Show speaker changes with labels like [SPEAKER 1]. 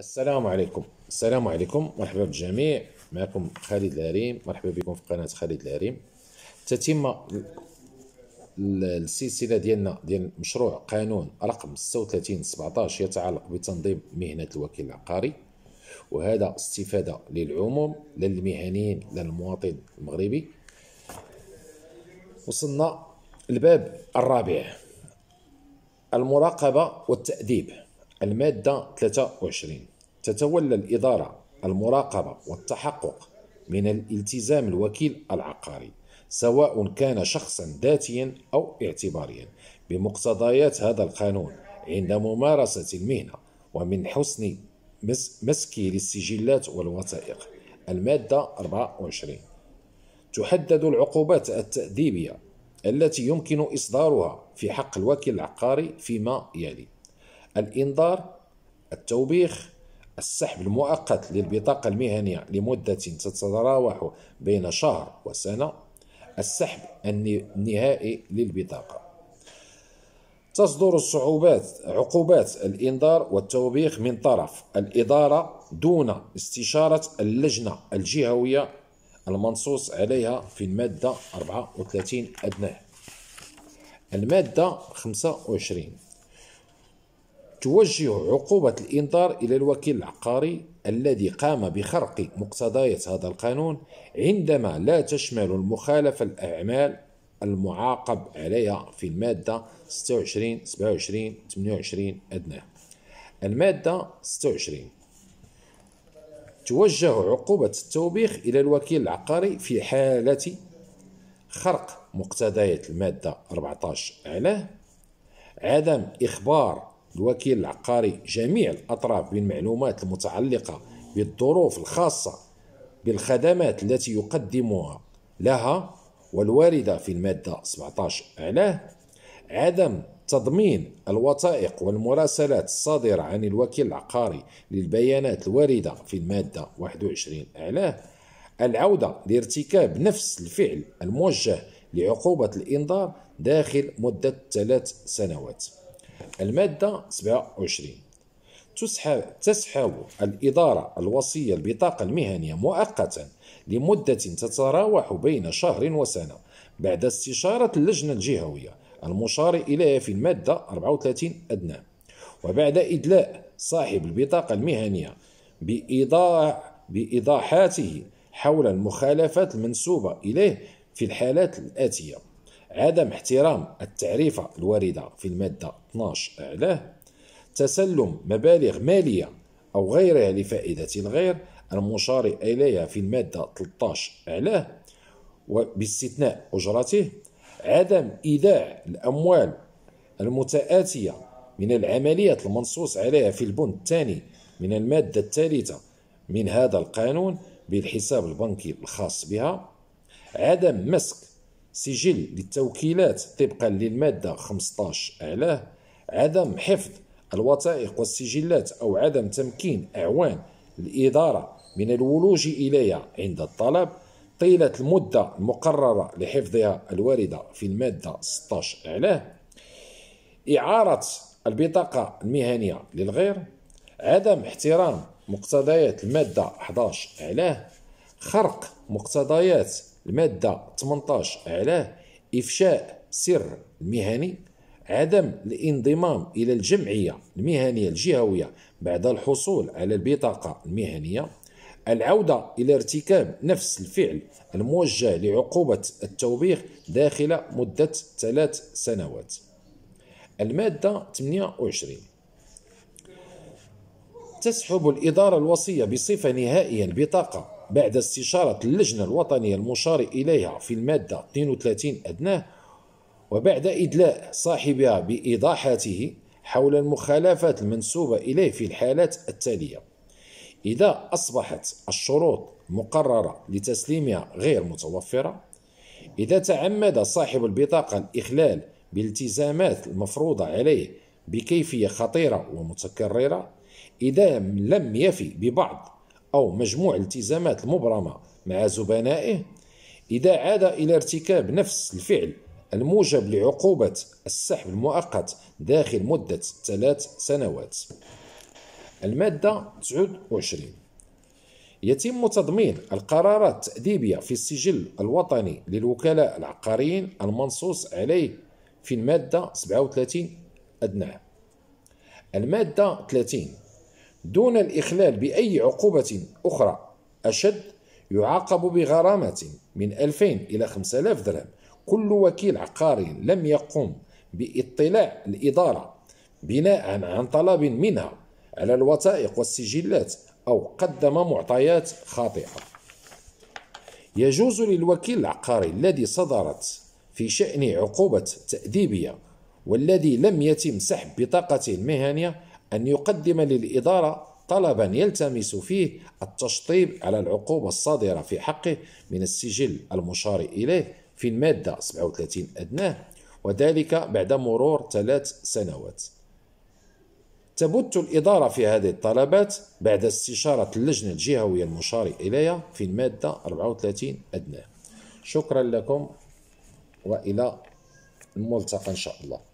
[SPEAKER 1] السلام عليكم السلام عليكم مرحبا بالجميع معكم خالد العريم مرحبا بكم في قناه خالد العريم تتم السلسله ديالنا ديال مشروع قانون رقم 36 17 يتعلق بتنظيم مهنه الوكيل العقاري وهذا استفاده للعموم للمهنيين للمواطن المغربي وصلنا الباب الرابع المراقبه والتاديب المادة 23 تتولى الإدارة المراقبة والتحقق من الالتزام الوكيل العقاري سواء كان شخصا ذاتيا أو اعتباريا بمقتضيات هذا القانون عند ممارسة المهنة ومن حسن مسكه للسجلات والوثائق المادة 24 تحدد العقوبات التأديبية التي يمكن إصدارها في حق الوكيل العقاري فيما يلي الإنذار التوبيخ السحب المؤقت للبطاقة المهنية لمدة تتراوح بين شهر وسنة السحب النهائي للبطاقة تصدر الصعوبات عقوبات الإنذار والتوبيخ من طرف الإدارة دون استشارة اللجنة الجهوية المنصوص عليها في المادة 34 أدناه المادة 25 توجه عقوبة الإنذار إلى الوكيل العقاري الذي قام بخرق مقتضيات هذا القانون عندما لا تشمل المخالفة الأعمال المعاقب عليها في المادة 26 27 28 أدناه المادة 26 توجه عقوبة التوبيخ إلى الوكيل العقاري في حالة خرق مقتضيات المادة 14 أعلاه عدم إخبار الوكيل العقاري جميع الأطراف بالمعلومات المتعلقة بالظروف الخاصة بالخدمات التي يقدمها لها والواردة في المادة 17 أعلاه عدم تضمين الوثائق والمراسلات الصادرة عن الوكيل العقاري للبيانات الواردة في المادة 21 أعلاه العودة لارتكاب نفس الفعل الموجه لعقوبة الإنذار داخل مدة ثلاث سنوات المادة 27 تسحب الإدارة الوصية البطاقة المهنية مؤقتا لمدة تتراوح بين شهر وسنة بعد استشارة اللجنة الجهوية المشار إليها في المادة 34 أدنى وبعد إدلاء صاحب البطاقة المهنية بإيضاحاته حول المخالفات المنسوبة إليه في الحالات الآتية عدم احترام التعريفة الواردة في المادة 12 أعلاه تسلم مبالغ مالية أو غيرها لفائدة الغير المشار إليها في المادة 13 أعلاه وباستثناء أجرته عدم إيداع الأموال المتآتية من العمليات المنصوص عليها في البند الثاني من المادة الثالثة من هذا القانون بالحساب البنكي الخاص بها عدم مسك سجل للتوكيلات طبقا للمادة 15 أعلاه عدم حفظ الوثائق والسجلات أو عدم تمكين أعوان الإدارة من الولوج إليها عند الطلب طيلة المدة المقررة لحفظها الواردة في المادة 16 أعلاه إعارة البطاقة المهنية للغير عدم احترام مقتضيات المادة 11 أعلاه خرق مقتضيات المادة 18 علاه إفشاء سر المهني عدم الانضمام إلى الجمعية المهنية الجهوية بعد الحصول على البطاقة المهنية العودة إلى ارتكاب نفس الفعل الموجه لعقوبة التوبيخ داخل مدة ثلاث سنوات المادة 28 تسحب الإدارة الوصية بصفة نهائية البطاقة بعد استشارة اللجنة الوطنية المشار إليها في المادة 32 أدناه وبعد إدلاء صاحبها بإيضاحاته حول المخالفات المنسوبة إليه في الحالات التالية إذا أصبحت الشروط مقررة لتسليمها غير متوفرة إذا تعمد صاحب البطاقة الإخلال بالتزامات المفروضة عليه بكيفية خطيرة ومتكررة إذا لم يفي ببعض أو مجموع الالتزامات المبرمة مع زبنائه إذا عاد إلى ارتكاب نفس الفعل الموجب لعقوبة السحب المؤقت داخل مدة ثلاث سنوات المادة 29 يتم تضمين القرارات التأديبية في السجل الوطني للوكلاء العقاريين المنصوص عليه في المادة 37 أدناه المادة 30 دون الإخلال بأي عقوبة أخرى أشد يعاقب بغرامة من 2000 إلى 5000 درهم كل وكيل عقاري لم يقم باطلاع الإدارة بناء عن طلب منها على الوثائق والسجلات أو قدم معطيات خاطئة يجوز للوكيل العقاري الذي صدرت في شأن عقوبة تأديبية والذي لم يتم سحب بطاقته المهنية أن يقدم للإدارة طلبا يلتمس فيه التشطيب على العقوبة الصادرة في حقه من السجل المشار إليه في المادة 37 أدناه وذلك بعد مرور ثلاث سنوات تبت الإدارة في هذه الطلبات بعد استشارة اللجنة الجهوية المشار إليها في المادة 34 أدناه شكرا لكم وإلى الملتقى إن شاء الله